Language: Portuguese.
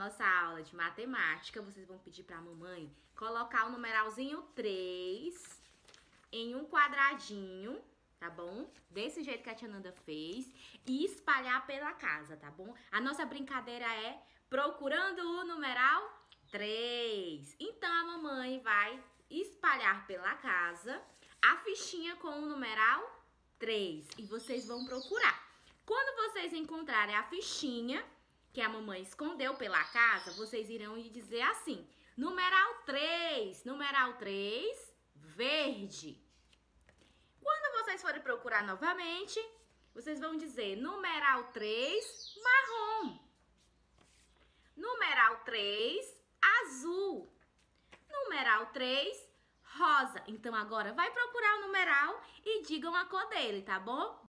nossa aula de matemática, vocês vão pedir para a mamãe colocar o numeralzinho 3 em um quadradinho, tá bom? Desse jeito que a tia Nanda fez e espalhar pela casa, tá bom? A nossa brincadeira é procurando o numeral 3. Então a mamãe vai espalhar pela casa a fichinha com o numeral 3 e vocês vão procurar. Quando vocês encontrarem a fichinha, que a mamãe escondeu pela casa, vocês irão dizer assim: numeral 3, numeral 3, verde. Quando vocês forem procurar novamente, vocês vão dizer numeral 3, marrom. Numeral 3, azul. Numeral 3, rosa. Então agora vai procurar o numeral e digam a cor dele, tá bom?